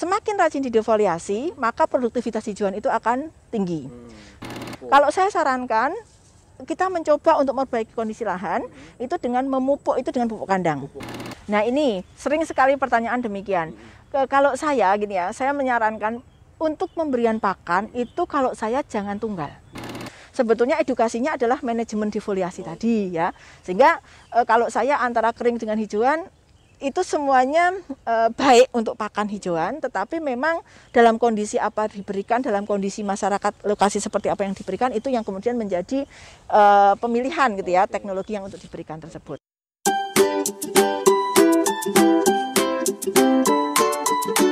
Semakin rajin didefoliasi, maka produktivitas hijauan itu akan tinggi. Hmm. Kalau saya sarankan, kita mencoba untuk memperbaiki kondisi lahan hmm. itu dengan memupuk itu dengan pupuk kandang. Nah ini sering sekali pertanyaan demikian. Hmm. Kalau saya gini ya, saya menyarankan untuk pemberian pakan itu kalau saya jangan tunggal sebetulnya edukasinya adalah manajemen defoliasi oh. tadi ya. Sehingga e, kalau saya antara kering dengan hijauan itu semuanya e, baik untuk pakan hijauan, tetapi memang dalam kondisi apa diberikan, dalam kondisi masyarakat lokasi seperti apa yang diberikan, itu yang kemudian menjadi e, pemilihan gitu ya teknologi yang untuk diberikan tersebut. Thank you.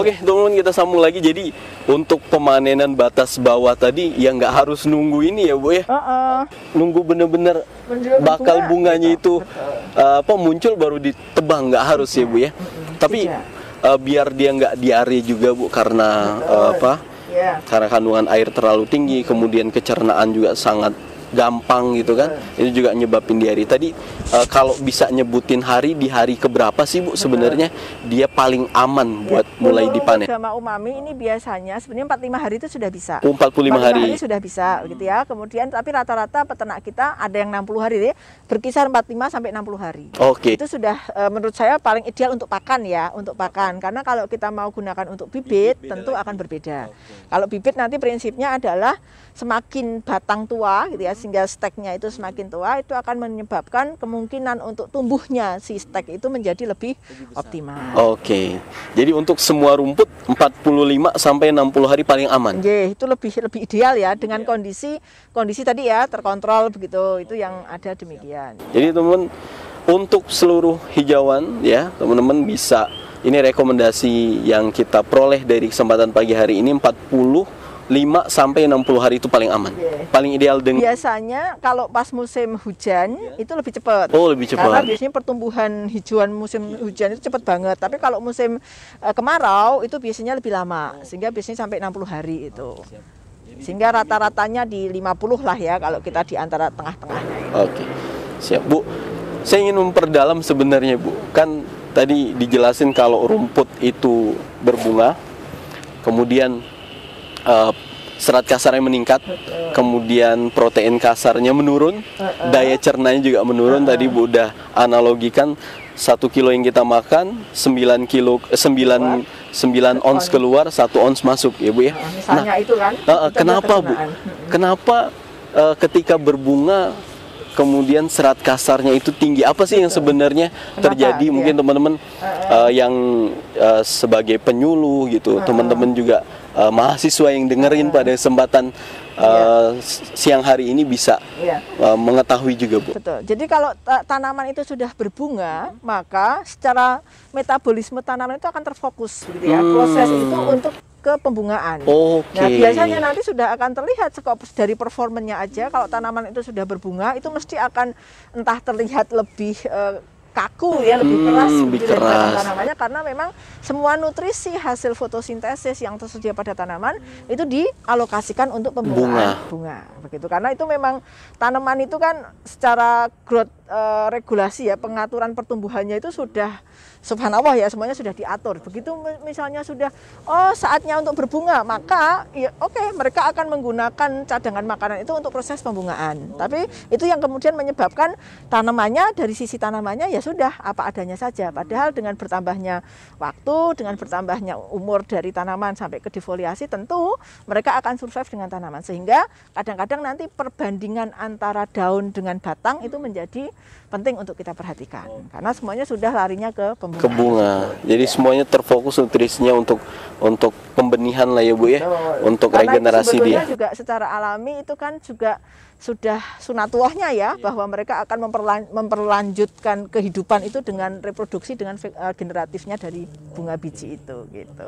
Oke, okay, teman-teman kita sambung lagi. Jadi untuk pemanenan batas bawah tadi yang nggak harus nunggu ini ya, Bu ya. Uh -uh. Nunggu bener-bener bakal bunganya gitu. itu Uh, apa muncul baru ditebang nggak harus ya, Bu ya. Betul. Iya. Tapi uh, biar dia nggak diare juga, Bu, karena uh, apa? Yeah. Karena kandungan air terlalu tinggi, kemudian kecernaan juga sangat gampang gitu kan itu juga nyebabin di hari tadi uh, kalau bisa nyebutin hari di hari keberapa sih bu sebenarnya dia paling aman ya, buat ya, mulai dipanen sama umami ini biasanya sebenarnya 45 hari itu sudah bisa 45, 45 hari. hari sudah bisa gitu ya kemudian tapi rata-rata peternak kita ada yang 60 hari deh ya. berkisar 45 sampai 60 hari oke okay. itu sudah uh, menurut saya paling ideal untuk pakan ya untuk pakan karena kalau kita mau gunakan untuk bibit, bibit tentu lagi. akan berbeda okay. kalau bibit nanti prinsipnya adalah semakin batang tua gitu ya sehingga steknya itu semakin tua itu akan menyebabkan kemungkinan untuk tumbuhnya si stek itu menjadi lebih, lebih optimal. Oke. Okay. Jadi untuk semua rumput 45 sampai 60 hari paling aman. Ye, itu lebih lebih ideal ya dengan iya. kondisi kondisi tadi ya terkontrol begitu itu yang iya. ada demikian. Jadi teman-teman untuk seluruh hijauan ya teman-teman bisa ini rekomendasi yang kita peroleh dari kesempatan pagi hari ini 40 5 sampai 60 hari itu paling aman. Yeah. Paling ideal dengan Biasanya kalau pas musim hujan yeah. itu lebih cepat. Oh, lebih cepat. Karena biasanya pertumbuhan hijauan musim yeah. hujan itu cepat banget. Tapi kalau musim uh, kemarau itu biasanya lebih lama, oh. sehingga biasanya sampai 60 hari itu. Oh, sehingga rata-ratanya di 50 lah ya kalau kita di antara tengah-tengahnya. Oke. Siap, Bu. Saya ingin memperdalam sebenarnya, Bu. Kan tadi dijelasin kalau rumput itu berbunga, kemudian uh, serat kasarnya meningkat, kemudian protein kasarnya menurun, daya cernanya juga menurun. Tadi Bu udah analogikan satu kilo yang kita makan 9 kilo eh, sembilan sembilan ons keluar, satu ons masuk ya Bu ya. nah, itu Uh, kenapa Bu? Kenapa uh, ketika berbunga kemudian serat kasarnya itu tinggi. Apa sih yang sebenarnya terjadi? Iya. Mungkin teman-teman uh, yang uh, sebagai penyuluh gitu, teman-teman juga uh, mahasiswa yang dengerin ah. pada kesempatan uh, eh, yeah. siang hari ini bisa yeah. Iya. uh, mengetahui juga Bu. Betul. Jadi kalau tanaman itu sudah berbunga, hmm. maka secara metabolisme tanaman itu akan terfokus gitu ya. Hmm. Proses itu untuk ke pembungaan. Okay. Nah, biasanya nanti sudah akan terlihat dari performanya aja kalau tanaman itu sudah berbunga itu mesti akan entah terlihat lebih uh, kaku ya lebih hmm, keras hmm, lebih gitu keras tanamannya karena memang semua nutrisi hasil fotosintesis yang tersedia pada tanaman itu dialokasikan untuk pembungaan bunga. bunga begitu karena itu memang tanaman itu kan secara growth Eh, regulasi ya pengaturan pertumbuhannya itu sudah subhanallah ya semuanya sudah diatur. Begitu misalnya sudah oh saatnya untuk berbunga, maka ya oke okay, mereka akan menggunakan cadangan makanan itu untuk proses pembungaan. Tapi itu yang kemudian menyebabkan tanamannya dari sisi tanamannya ya sudah apa adanya saja. Padahal dengan bertambahnya waktu, dengan bertambahnya umur dari tanaman sampai ke defoliasi tentu mereka akan survive dengan tanaman sehingga kadang-kadang nanti perbandingan antara daun dengan batang itu menjadi penting untuk kita perhatikan karena semuanya sudah larinya ke pembunga. Ke bunga. Jadi ya. semuanya terfokus nutrisinya untuk untuk pembenihan lah ya Bu ya, untuk karena regenerasi dia. juga secara alami itu kan juga sudah sunatuahnya ya, ya bahwa mereka akan memperlan, memperlanjutkan kehidupan itu dengan reproduksi dengan uh, generatifnya dari bunga biji itu gitu.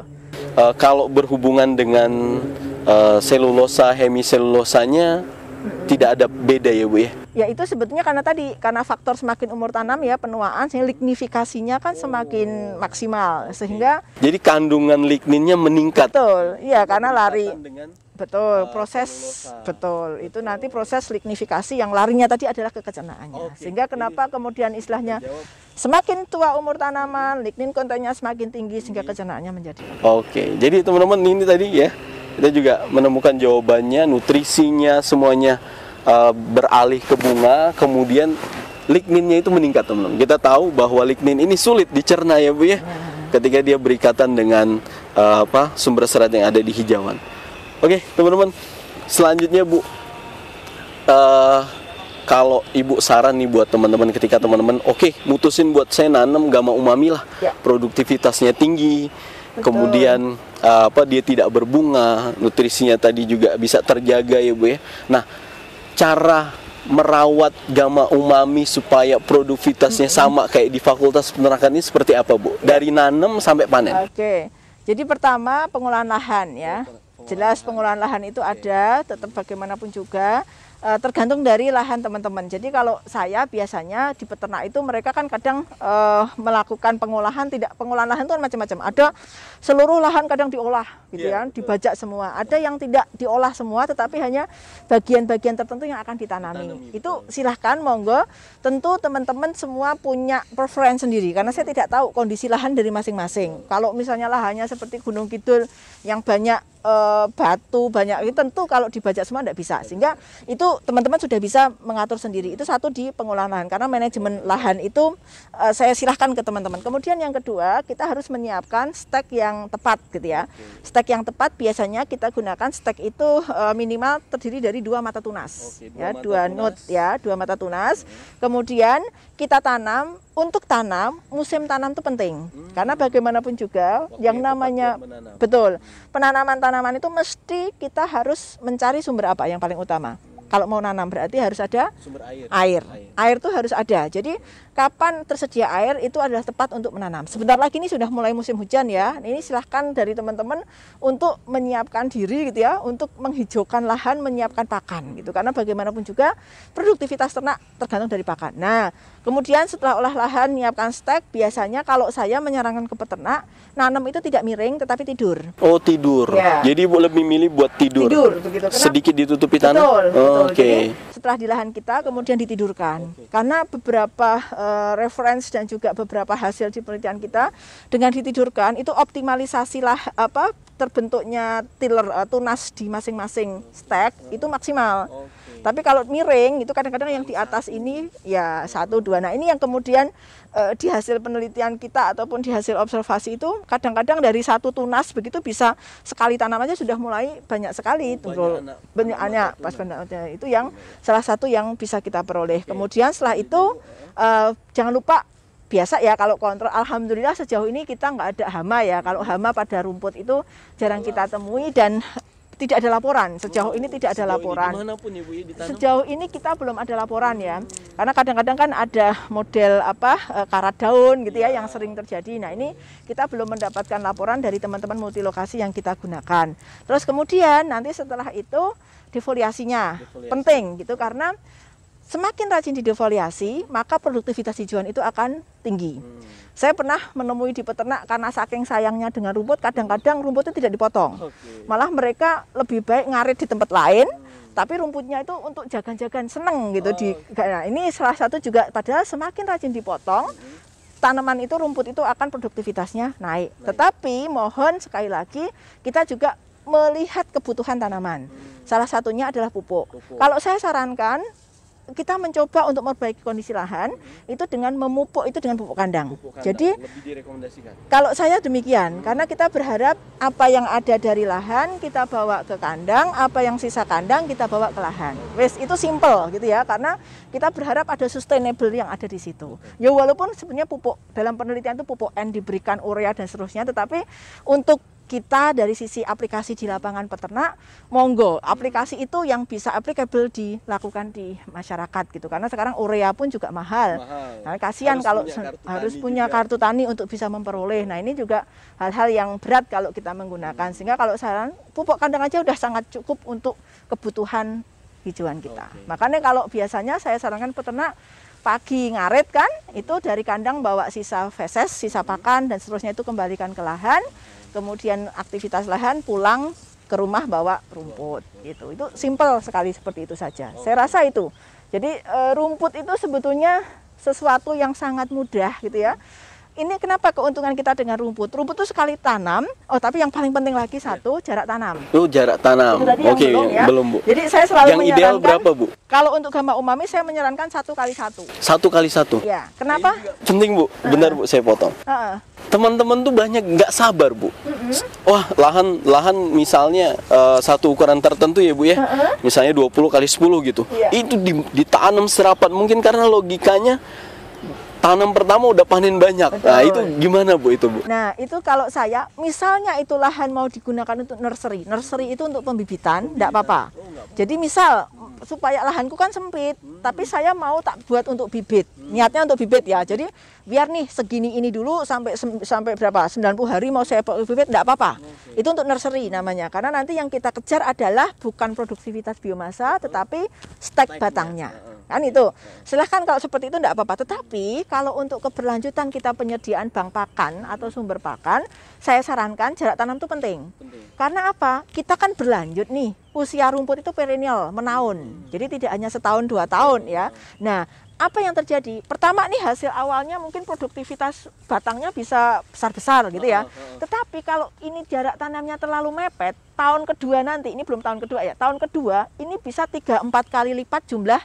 Uh, kalau berhubungan dengan uh, selulosa hemiselulosanya tidak ada beda ya Bu ya? Ya itu sebetulnya karena tadi karena faktor semakin umur tanam ya penuaan sehingga lignifikasinya kan semakin oh. maksimal sehingga jadi kandungan ligninnya meningkat. Betul. Iya karena lari betul uh, proses betul. betul itu nanti proses lignifikasi yang larinya tadi adalah kekecenaannya. okay. sehingga kenapa Jadi, kemudian istilahnya semakin tua umur tanaman lignin kontennya semakin tinggi sehingga kecenaannya menjadi oke okay. Jadi teman-teman ini tadi ya kita juga menemukan jawabannya nutrisinya semuanya uh, beralih ke bunga kemudian ligninnya itu meningkat teman-teman kita tahu bahwa lignin ini sulit dicerna ya bu ya ketika dia berikatan dengan uh, apa sumber serat yang ada di hijauan oke teman-teman selanjutnya bu uh, kalau ibu saran nih buat teman-teman ketika teman-teman oke okay, mutusin buat saya nanam gama umami lah ya. produktivitasnya tinggi Betul. kemudian apa dia tidak berbunga, nutrisinya tadi juga bisa terjaga ya Bu ya. Nah, cara merawat gama umami supaya produktivitasnya hmm. sama kayak di Fakultas Peternakan ini seperti apa Bu? Dari nanem sampai panen. Oke. Jadi pertama pengolahan lahan ya. Jelas pengolahan lahan itu ada tetap bagaimanapun juga Eh, tergantung dari lahan teman-teman. Jadi kalau saya biasanya di peternak itu mereka kan kadang uh, melakukan pengolahan, tidak pengolahan lahan itu kan macam-macam. Ada seluruh lahan kadang diolah, gitu yeah, kan, ya, dibajak semua. Ada yang tidak diolah semua, tetapi hanya bagian-bagian tertentu yang akan ditanami. Tanami, itu silahkan, monggo. Tentu teman-teman semua punya preferensi sendiri, karena saya tidak tahu kondisi lahan dari masing-masing. Kalau misalnya lahannya seperti Gunung Kidul yang banyak Eh, batu banyak itu tentu kalau dibajak semua tidak bisa sehingga itu teman-teman sudah bisa mengatur sendiri itu satu di pengolahan lahan karena manajemen lahan itu eh, saya silahkan ke teman-teman kemudian yang kedua kita harus menyiapkan stek yang tepat gitu ya stek yang tepat biasanya kita gunakan stek itu eh, minimal terdiri dari dua mata tunas Oke, dua ya mata dua tunas. ya dua mata tunas kemudian kita tanam untuk tanam musim tanam itu penting hmm. karena bagaimanapun juga Waktunya yang namanya betul hmm. penanaman tanaman itu mesti kita harus mencari sumber apa yang paling utama. Hmm kalau mau nanam berarti harus ada sumber air. Air. Air, air tuh harus ada. Jadi kapan tersedia air itu adalah tepat untuk menanam. Sebentar lagi ini sudah mulai musim hujan ya. Ini silahkan dari teman-teman untuk menyiapkan diri gitu ya, untuk menghijaukan lahan, menyiapkan pakan gitu. Karena bagaimanapun juga produktivitas ternak tergantung dari pakan. Nah, kemudian setelah olah lahan, menyiapkan stek, biasanya kalau saya menyarankan ke peternak, nanam itu tidak miring tetapi tidur. Oh tidur. Ya. Jadi lebih milih buat tidur. Tidur begitu. Sedikit ditutupi tanah. Betul. Oh. Okay. Jadi setelah di lahan kita kemudian ditidurkan. Okay. Karena beberapa uh, reference dan juga beberapa hasil di penelitian kita dengan ditidurkan itu optimalisasi lah apa terbentuknya tiller uh, tunas di masing-masing stek itu maksimal. Okay. Tapi kalau miring itu kadang-kadang yang di atas ini ya satu dua. Nah ini yang kemudian dihasil eh, di hasil penelitian kita ataupun di hasil observasi itu kadang-kadang dari satu tunas begitu bisa sekali tanamannya sudah mulai banyak sekali oh, tunggul banyak pas pendapatnya itu yang salah satu yang bisa kita peroleh. Kemudian setelah itu eh, jangan lupa biasa ya kalau kontrol alhamdulillah sejauh ini kita nggak ada hama ya kalau hama pada rumput itu jarang kita temui dan tidak ada laporan. Sejauh oh, ini tidak ada laporan. Ini pun, Ibu, ya, Sejauh ini kita belum ada laporan ya. Hmm. Karena kadang-kadang kan ada model apa e, karat daun gitu ya, ya yang sering terjadi. Nah, ini kita belum mendapatkan laporan dari teman-teman multi lokasi yang kita gunakan. Terus kemudian nanti setelah itu defoliasinya Defoliasi. penting gitu karena Semakin rajin didefoliasi, maka produktivitas hijauan itu akan tinggi. Hmm. Saya pernah menemui di peternak karena saking sayangnya dengan rumput, kadang-kadang rumputnya tidak dipotong. Okay. Malah mereka lebih baik ngarit di tempat lain, hmm. tapi rumputnya itu untuk jagan-jagan seneng gitu. Oh, di, nah, ini salah satu juga, padahal semakin rajin dipotong, hmm tanaman itu rumput itu akan produktivitasnya naik. naik. Tetapi mohon sekali lagi kita juga melihat kebutuhan tanaman. Hmm. Salah satunya adalah pupuk. pupuk. Kalau saya sarankan kita mencoba untuk memperbaiki kondisi lahan hmm. itu dengan memupuk itu dengan pupuk kandang. Pupuk kandang Jadi kalau saya demikian hmm. karena kita berharap apa yang ada dari lahan kita bawa ke kandang, apa yang sisa kandang kita bawa ke lahan. Wes itu simple gitu ya karena kita berharap ada sustainable yang ada di situ. Ya walaupun sebenarnya pupuk dalam penelitian itu pupuk N diberikan urea dan seterusnya tetapi untuk kita dari sisi aplikasi di lapangan peternak, monggo aplikasi hmm. itu yang bisa applicable dilakukan di masyarakat gitu. Karena sekarang urea pun juga mahal. mahal. Nah, kasihan kalau punya harus punya juga. kartu tani untuk bisa memperoleh. Nah, ini juga hal-hal yang berat kalau kita menggunakan. Hmm. Sehingga kalau saran pupuk kandang aja udah sangat cukup untuk kebutuhan hijauan kita. Okay. Makanya kalau biasanya saya sarankan peternak pagi ngarit kan itu dari kandang bawa sisa feses sisa hmm. pakan dan seterusnya itu kembalikan ke lahan kemudian aktivitas lahan pulang ke rumah bawa rumput gitu itu simple sekali seperti itu saja saya rasa itu jadi eh, rumput itu sebetulnya sesuatu yang sangat mudah gitu ya ini kenapa keuntungan kita dengan rumput? Rumput itu sekali tanam. Oh, tapi yang paling penting lagi satu iya. jarak tanam. Itu jarak tanam. Oke, okay, belum, ya. belum Bu. Jadi saya selalu yang menyarankan. Yang ideal berapa Bu? Kalau untuk gambar umami saya menyarankan satu kali satu. Satu kali satu. Ya. Kenapa? Penting Bu. Benar Bu, saya potong. Teman-teman tuh banyak nggak sabar Bu. Wah, lahan lahan misalnya uh, satu ukuran tertentu ya Bu ya. Misalnya Misalnya 20 kali 10 gitu. Iya. Itu ditanam serapat mungkin karena logikanya tanam pertama udah panen banyak. Nah, Betul. Nah, itu gimana Bu itu, Bu? Nah, itu kalau saya misalnya itu lahan mau digunakan untuk nursery. Nursery itu untuk pembibitan, enggak apa-apa. Jadi misal supaya lahanku kan sempit, hmm. tapi saya mau tak buat untuk bibit. Hmm. Niatnya untuk bibit ya. Jadi biar nih segini ini dulu sampai sampai berapa? 90 hari mau saya bibit enggak apa-apa. Okay. Itu untuk nursery namanya. Karena nanti yang kita kejar adalah bukan produktivitas biomassa, tetapi stek batangnya kan itu silahkan kalau seperti itu tidak apa-apa tetapi kalau untuk keberlanjutan kita penyediaan bank pakan atau sumber pakan saya sarankan jarak tanam itu penting, karena apa kita kan berlanjut nih usia rumput itu perennial menaun hmm. jadi tidak hanya setahun dua tahun ya nah apa yang terjadi? Pertama nih hasil awalnya mungkin produktivitas batangnya bisa besar-besar gitu ya. Tetapi kalau ini jarak tanamnya terlalu mepet, tahun kedua nanti ini belum tahun kedua ya. Tahun kedua ini bisa 3 4 kali lipat jumlah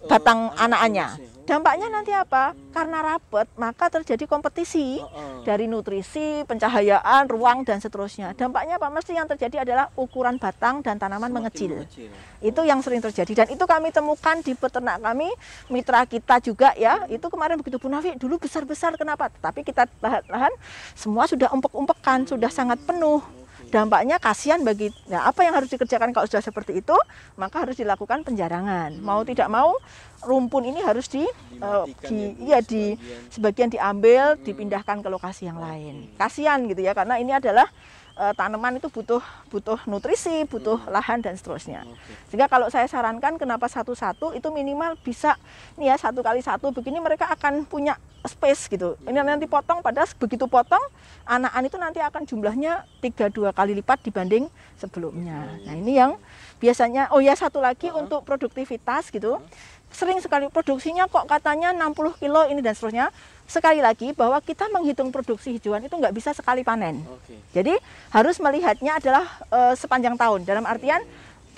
Oh, batang uh, anakannya. Dampaknya nanti apa? Karena rapet, maka terjadi kompetisi uh, uh. dari nutrisi, pencahayaan, ruang dan seterusnya. Hmm. Dampaknya apa? Mesti yang terjadi adalah ukuran batang dan tanaman mengecil. mengecil. Itu yang sering terjadi dan itu kami temukan di peternak kami, mitra kita juga ya. Hmm. Itu kemarin begitu pun Nafi dulu besar-besar kenapa? Tapi kita lahan-lahan semua sudah umpek-umpekan, hmm. sudah sangat penuh dampaknya kasihan bagi nah apa yang harus dikerjakan kalau sudah seperti itu maka harus dilakukan penjarangan hmm. mau tidak mau rumpun ini harus di, uh, di ya, ya di iya, sebagian, diambil hmm. dipindahkan ke lokasi yang lain kasihan gitu ya karena ini adalah uh, tanaman itu butuh butuh nutrisi, butuh hmm. lahan dan seterusnya. Okay. Sehingga kalau saya sarankan kenapa satu-satu itu minimal bisa nih ya satu kali satu begini mereka akan punya space gitu. Ini hmm. nanti potong pada begitu potong anak anak-anak itu nanti akan jumlahnya tiga dua kali lipat dibanding sebelumnya. Nah, ini yang biasanya oh ya satu lagi uh -huh. untuk produktivitas gitu. Uh -huh sering sekali produksinya kok katanya 60 kilo ini dan seterusnya. Sekali lagi bahwa kita menghitung produksi hijauan itu nggak bisa sekali panen. Okay. Jadi harus melihatnya adalah e, sepanjang tahun. Dalam artian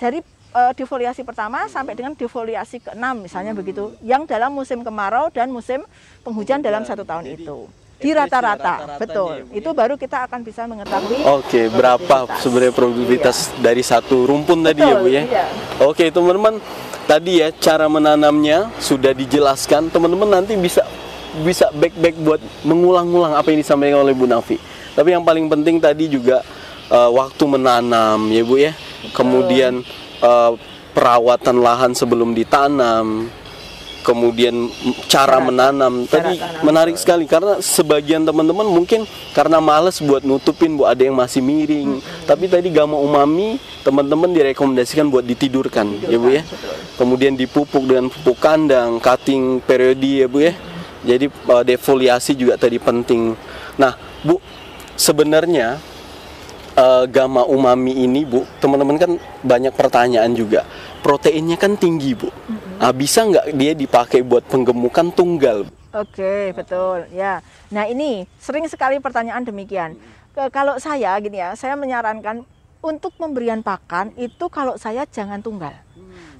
dari e, defoliasi pertama sampai dengan defoliasi keenam misalnya hmm. begitu, yang dalam musim kemarau dan musim penghujan dalam satu tahun jadi, itu di rata-rata, betul. Ya, ya. Itu baru kita akan bisa mengetahui. Oke, berapa sebenarnya probabilitas iya. dari satu rumpun betul, tadi ya bu ya? Iya. Oke teman-teman, tadi ya cara menanamnya sudah dijelaskan. Teman-teman nanti bisa bisa back-back buat mengulang-ulang apa yang disampaikan oleh Bu Nafi. Tapi yang paling penting tadi juga uh, waktu menanam ya bu ya. Kemudian uh, perawatan lahan sebelum ditanam kemudian cara menanam. Cara Tadi tanam. menarik sekali karena sebagian teman-teman mungkin karena males buat nutupin bu ada yang masih miring. Tapi tadi gama umami teman-teman direkomendasikan buat ditidurkan, ya Bu ya. Betul. Kemudian dipupuk dengan pupuk kandang, cutting periode ya Bu ya. Jadi eh, defoliasi juga tadi penting. Nah, Bu, sebenarnya uh, eh, gamma umami ini, Bu, teman-teman kan banyak pertanyaan juga. Proteinnya kan tinggi, Bu uh, bisa nggak dia dipakai buat penggemukan tunggal? Oke, okay, betul. Ya. Nah, ini sering sekali pertanyaan demikian. Ke, kalau saya gini ya, saya menyarankan untuk pemberian pakan itu kalau saya jangan tunggal.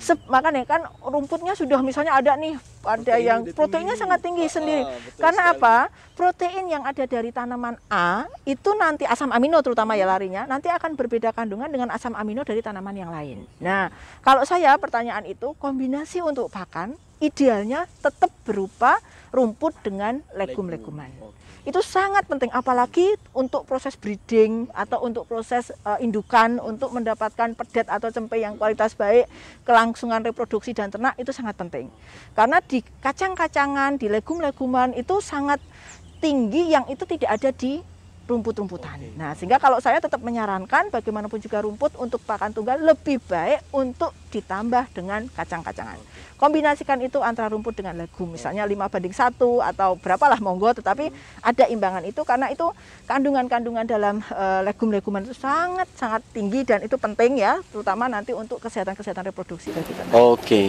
Se makanya kan rumputnya sudah misalnya ada nih ada Protein yang proteinnya sangat tinggi ah, sendiri. Karena sekali. apa? Protein yang ada dari tanaman A itu nanti asam amino terutama ya larinya nanti akan berbeda kandungan dengan asam amino dari tanaman yang lain. Nah, kalau saya pertanyaan itu kombinasi untuk pakan idealnya tetap berupa rumput dengan legum-leguman. Legum. Okay itu sangat penting apalagi untuk proses breeding atau untuk proses uh, indukan untuk mendapatkan pedet atau cempe yang kualitas baik kelangsungan reproduksi dan ternak itu sangat penting karena di kacang-kacangan di legum-leguman itu sangat tinggi yang itu tidak ada di rumput-rumputan. Okay. Nah, sehingga kalau saya tetap menyarankan bagaimanapun juga rumput untuk pakan tunggal lebih baik untuk ditambah dengan kacang-kacangan. Okay. Kombinasikan itu antara rumput dengan legum, misalnya 5 banding satu atau berapalah monggo, tetapi hmm. ada imbangan itu karena itu kandungan-kandungan dalam e, eh, legum-leguman itu sangat-sangat tinggi dan itu penting ya, terutama nanti untuk kesehatan-kesehatan reproduksi bagi Oke. Okay.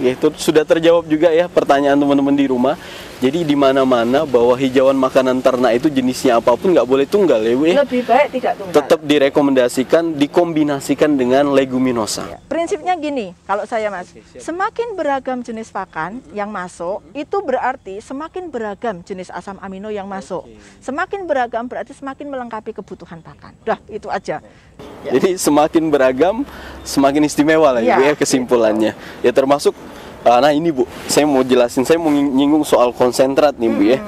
Ya, itu sudah terjawab juga ya pertanyaan teman-teman di rumah. Jadi di mana-mana bahwa hijauan makanan ternak itu jenisnya apapun nggak boleh tunggal ya, ya? Lebih baik tidak tunggal. Tetap direkomendasikan dikombinasikan dengan leguminosa. Iya. Prinsipnya gini, kalau saya Mas, semakin beragam jenis pakan yang masuk itu berarti semakin beragam jenis asam amino yang masuk. Semakin beragam berarti semakin melengkapi kebutuhan pakan. Dah, itu aja. Jadi semakin beragam semakin istimewa lah ya, ya kesimpulannya. Ya termasuk Uh, nah ini bu, saya mau jelasin, saya mau nyinggung soal konsentrat nih bu ya.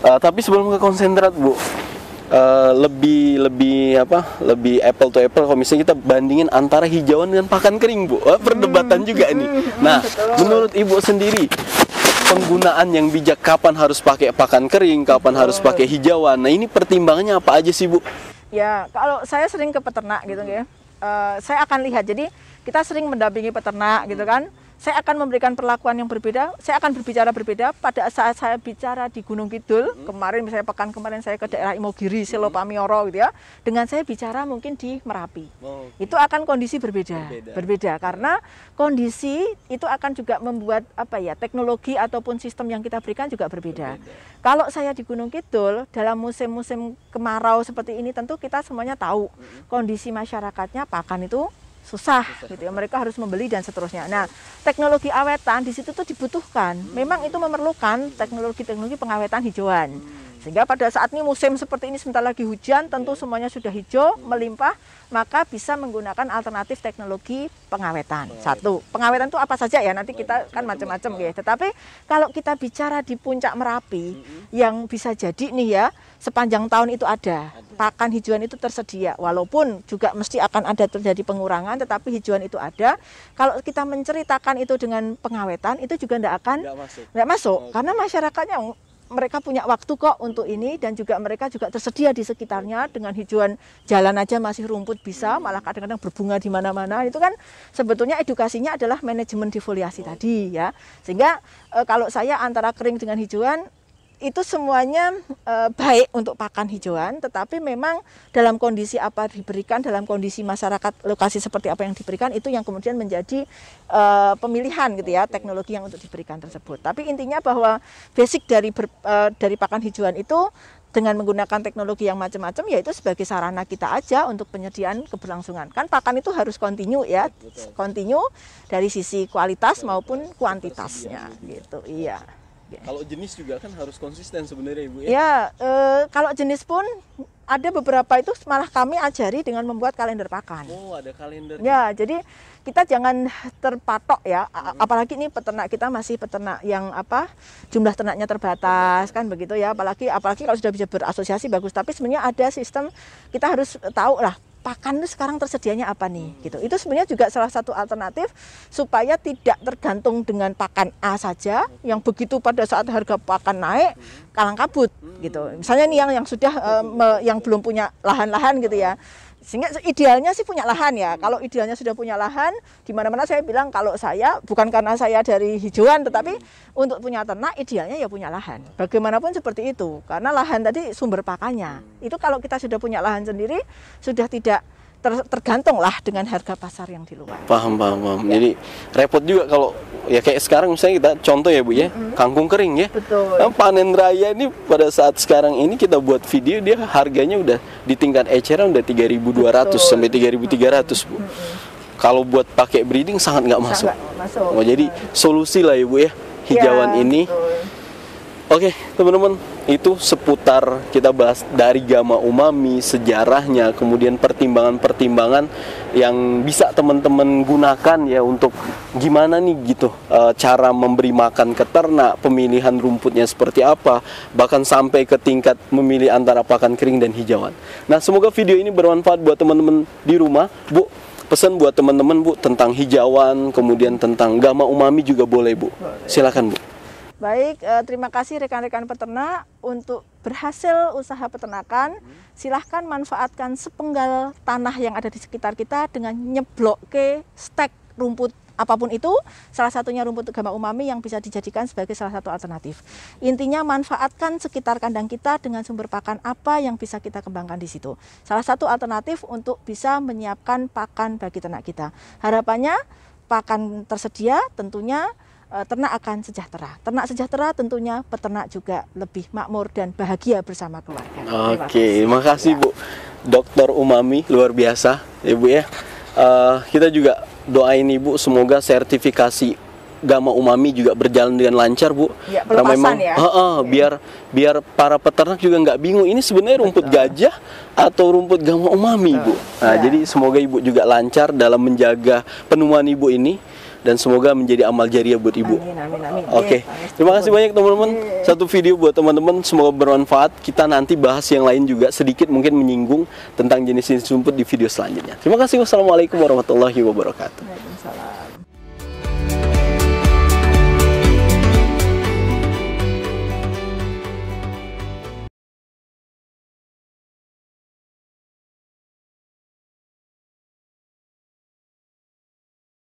Uh, tapi sebelum ke konsentrat bu, uh, lebih lebih apa? Lebih apple to apple. Kalau misalnya kita bandingin antara hijauan dengan pakan kering bu, uh, perdebatan hmm. juga ini. Hmm, nah, menurut ibu sendiri penggunaan yang bijak kapan harus pakai pakan kering, kapan harus pakai hijauan. Nah ini pertimbangannya apa aja sih bu? Ya kalau saya sering ke peternak gitu ya, uh, saya akan lihat. Jadi kita sering mendampingi peternak gitu kan saya akan memberikan perlakuan yang berbeda, saya akan berbicara berbeda pada saat saya bicara di Gunung Kidul, hmm. kemarin misalnya pekan kemarin saya ke daerah Imogiri, hmm. Selopamioro gitu ya, dengan saya bicara mungkin di Merapi. Oh, okay. Itu akan kondisi berbeda, berbeda, berbeda karena kondisi itu akan juga membuat apa ya, teknologi ataupun sistem yang kita berikan juga berbeda. berbeda. Kalau saya di Gunung Kidul dalam musim-musim kemarau seperti ini tentu kita semuanya tahu hmm. kondisi masyarakatnya pakan itu susah, susah gitu ya mereka harus membeli dan seterusnya nah teknologi awetan di situ tuh dibutuhkan memang itu memerlukan teknologi teknologi pengawetan hijauan hmm. Sehingga pada saat ini musim seperti ini sebentar lagi hujan, tentu iya. semuanya sudah hijau, iya. melimpah, maka bisa menggunakan alternatif teknologi pengawetan. Satu, pengawetan itu apa saja ya? Nanti kita kan macam-macam ya. Tetapi kalau kita bicara di puncak Merapi, yang bisa jadi nih ya, sepanjang tahun itu ada. Pakan hijauan itu tersedia, walaupun juga mesti akan ada terjadi pengurangan, tetapi hijauan itu ada. Kalau kita menceritakan itu dengan pengawetan, itu juga tidak akan tidak masuk, tidak masuk. karena masyarakatnya mereka punya waktu kok untuk ini dan juga mereka juga tersedia di sekitarnya dengan hijauan jalan aja masih rumput bisa malah kadang-kadang berbunga di mana-mana itu kan sebetulnya edukasinya adalah manajemen defoliasi tadi ya sehingga eh, kalau saya antara kering dengan hijauan itu semuanya e, baik untuk pakan hijauan, tetapi memang dalam kondisi apa diberikan, dalam kondisi masyarakat lokasi seperti apa yang diberikan itu yang kemudian menjadi e, pemilihan gitu ya teknologi yang untuk diberikan tersebut. Tapi intinya bahwa basic dari ber, e, dari pakan hijauan itu dengan menggunakan teknologi yang macam-macam yaitu sebagai sarana kita aja untuk penyediaan keberlangsungan kan pakan itu harus kontinu ya kontinu dari sisi kualitas maupun kuantitasnya gitu iya kalau jenis juga kan harus konsisten sebenarnya Ibu ya. Ya, e, kalau jenis pun ada beberapa itu malah kami ajari dengan membuat kalender pakan. Oh, ada kalender. Ya, jadi kita jangan terpatok ya, hmm. apalagi ini peternak kita masih peternak yang apa? jumlah ternaknya terbatas kan begitu ya, apalagi apalagi kalau sudah bisa berasosiasi bagus, tapi sebenarnya ada sistem kita harus tahu lah pakan itu sekarang tersedianya apa nih hmm. gitu. Itu sebenarnya juga salah satu alternatif supaya tidak tergantung dengan pakan A saja hmm. yang begitu pada saat harga pakan naik hmm. kalang kabut gitu. Misalnya nih yang yang sudah eh, yang belum punya lahan-lahan gitu ya sehingga idealnya sih punya lahan ya. Kalau idealnya sudah punya lahan, di mana-mana saya bilang kalau saya bukan karena saya dari hijauan, tetapi untuk punya ternak idealnya ya punya lahan. Bagaimanapun seperti itu, karena lahan tadi sumber pakannya. Itu kalau kita sudah punya lahan sendiri, sudah tidak ter, tergantung lah dengan harga pasar yang di luar. Paham, paham, paham. Ya. Jadi repot juga kalau ya kayak sekarang misalnya kita contoh ya Bu ya, mm-hmm. kangkung kering ya. Betul. Nah, panen raya ini pada saat sekarang ini kita buat video dia harganya udah di tingkat eceran udah 3.200 sampai 3.300 mm-hmm. Bu. Mm-hmm. Kalau buat pakai breeding sangat nggak masuk. Sangat masuk. Oh, jadi solusi lah ya Bu ya hijauan ya, ini. Betul Oke, okay, teman-teman, itu seputar kita bahas dari gama umami, sejarahnya, kemudian pertimbangan-pertimbangan yang bisa teman-teman gunakan ya untuk gimana nih gitu eh, cara memberi makan ke ternak, pemilihan rumputnya seperti apa, bahkan sampai ke tingkat memilih antara pakan kering dan hijauan. Nah, semoga video ini bermanfaat buat teman-teman di rumah. Bu, pesan buat teman-teman Bu tentang hijauan, kemudian tentang gama umami juga boleh Bu. Silakan Bu. Baik, eh, terima kasih rekan-rekan peternak untuk berhasil usaha peternakan. Silahkan manfaatkan sepenggal tanah yang ada di sekitar kita dengan nyeblok ke stek rumput apapun itu. Salah satunya rumput gama umami yang bisa dijadikan sebagai salah satu alternatif. Intinya manfaatkan sekitar kandang kita dengan sumber pakan apa yang bisa kita kembangkan di situ. Salah satu alternatif untuk bisa menyiapkan pakan bagi ternak kita. Harapannya pakan tersedia tentunya Eh, ternak akan sejahtera. Ternak sejahtera tentunya peternak juga lebih makmur dan bahagia bersama keluarga. Oke, terima kasih, ya. Bu. Dokter Umami luar biasa, Ibu ya. Uh, kita juga doain Ibu semoga sertifikasi Gama Umami juga berjalan dengan lancar, Bu. Ya, Karena memang ya. Uh, uh, biar biar para peternak juga nggak bingung ini sebenarnya rumput Betul. gajah atau rumput Gama Umami, Betul. Bu. Nah, ya. jadi semoga Ibu juga lancar dalam menjaga penemuan Ibu ini dan semoga menjadi amal jariah buat ibu. Oke, okay. Iya, terima kasih banyak teman-teman. Iya. Satu video buat teman-teman, semoga bermanfaat. Kita nanti bahas yang lain juga sedikit mungkin menyinggung tentang jenis-jenis rumput di video selanjutnya. Terima kasih. Wassalamualaikum warahmatullahi wabarakatuh.